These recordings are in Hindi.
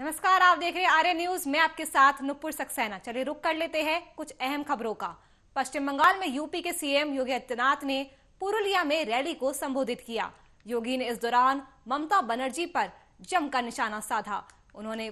नमस्कार आप देख रहे हैं आर्य न्यूज मैं आपके साथ नुपुर सक्सेना चलिए रुक कर लेते हैं कुछ अहम खबरों का पश्चिम बंगाल में यूपी के सीएम योगी आदित्यनाथ ने पुरुलिया में रैली को संबोधित किया योगी ने इस दौरान ममता बनर्जी पर जमकर निशाना साधा उन्होंने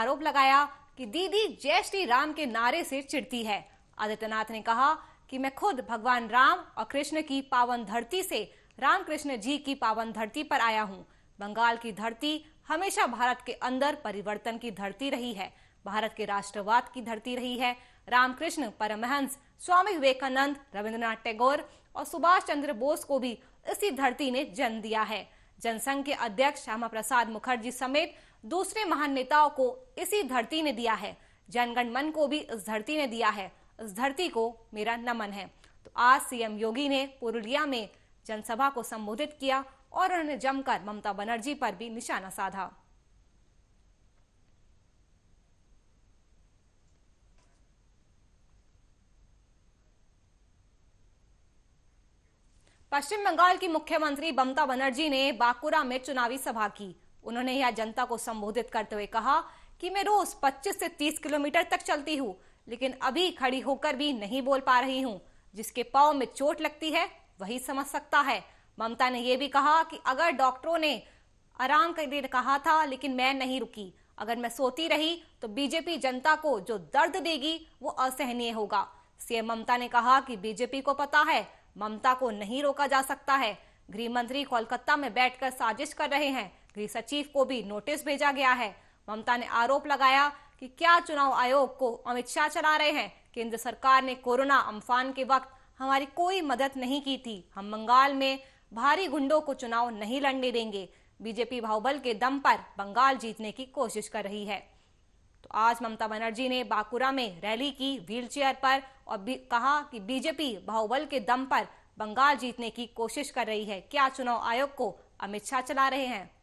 आरोप लगाया कि दीदी जय श्री राम के नारे से चिड़ती है आदित्यनाथ ने कहा कि मैं खुद भगवान राम और कृष्ण की पावन धरती से रामकृष्ण जी की पावन धरती पर आया हूँ बंगाल की धरती हमेशा भारत के अंदर परिवर्तन की धरती रही है भारत के राष्ट्रवाद की धरती रही है रामकृष्ण परमहंस स्वामी विवेकानंद रविन्द्रनाथ टैगोर और सुभाष चंद्र बोस को भी इसी धरती ने जन्म दिया है जनसंघ के अध्यक्ष श्यामा प्रसाद मुखर्जी समेत दूसरे महान नेताओं को इसी धरती ने दिया है जनगण मन को भी इस धरती ने दिया है इस धरती को मेरा नमन है तो आज सीएम योगी ने पुरुलिया में जनसभा को संबोधित किया और उन्होंने जमकर ममता बनर्जी पर भी निशाना साधा पश्चिम बंगाल की मुख्यमंत्री ममता बनर्जी ने बांकुरा में चुनावी सभा की उन्होंने यह जनता को संबोधित करते हुए कहा कि मैं रोज 25 से 30 किलोमीटर तक चलती हूँ लेकिन अभी खड़ी होकर भी नहीं बोल पा रही हूँ जिसके पाव में चोट लगती है वही समझ सकता है ममता ने यह भी कहा कि अगर डॉक्टरों ने आराम करने कहा था लेकिन मैं नहीं रुकी अगर मैं सोती रही तो बीजेपी जनता को जो दर्द देगी वो असहनीय होगा सीएम ममता ने कहा कि बीजेपी को पता है ममता को नहीं रोका जा सकता है गृह मंत्री कोलकाता में बैठकर साजिश कर रहे हैं गृह सचिव को भी नोटिस भेजा गया है ममता ने आरोप लगाया कि क्या चुनाव आयोग को अमित शाह चला रहे हैं केंद्र सरकार ने कोरोना अम्फान के वक्त हमारी कोई मदद नहीं की थी हम बंगाल में भारी गुंडों को चुनाव नहीं लड़ने देंगे बीजेपी बाहुबल के दम पर बंगाल जीतने की कोशिश कर रही है तो आज ममता बनर्जी ने बांकुरा में रैली की व्हीलचेयर पर और कहा कि बीजेपी बाहुबल के दम पर बंगाल जीतने की कोशिश कर रही है क्या चुनाव आयोग को अमित शाह चला रहे हैं